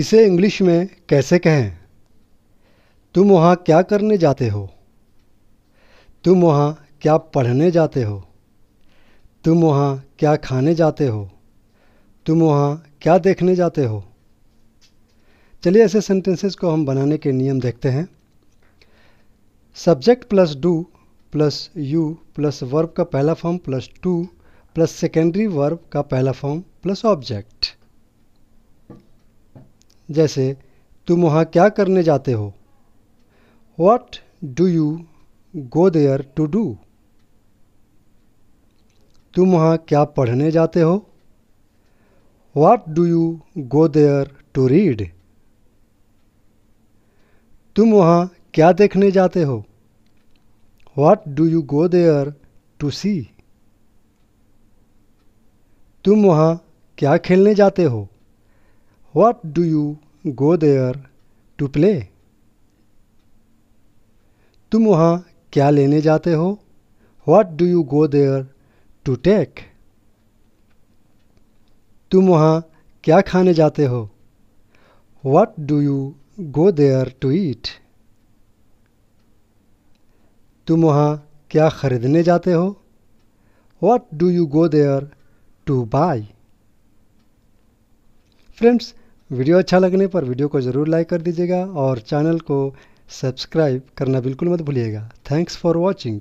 इसे इंग्लिश में कैसे कहें तुम वहाँ क्या करने जाते हो तुम वहाँ क्या पढ़ने जाते हो तुम वहाँ क्या खाने जाते हो तुम वहाँ क्या देखने जाते हो चलिए ऐसे सेंटेंसेस को हम बनाने के नियम देखते हैं subject plus do plus you plus verb का पहला form plus to plus secondary verb का पहला फॉर्म प्लस ऑब्जेक्ट जैसे तुम वहाँ क्या करने जाते हो what do you go there to do तुम वहाँ क्या पढ़ने जाते हो what do you go there to read तुम वहाँ क्या देखने जाते हो what do you go there to see तुम वहाँ क्या खेलने जाते हो What do you go there to play? तुम वहाँ क्या लेने जाते हो What do you go there to take? तुम वहाँ क्या खाने जाते हो What do you go there to eat? तुम वहाँ क्या ख़रीदने जाते हो What do you go there to buy? Friends, video अच्छा लगने पर वीडियो को ज़रूर लाइक कर दीजिएगा और चैनल को सब्सक्राइब करना बिल्कुल मत भूलिएगा थैंक्स फॉर वॉचिंग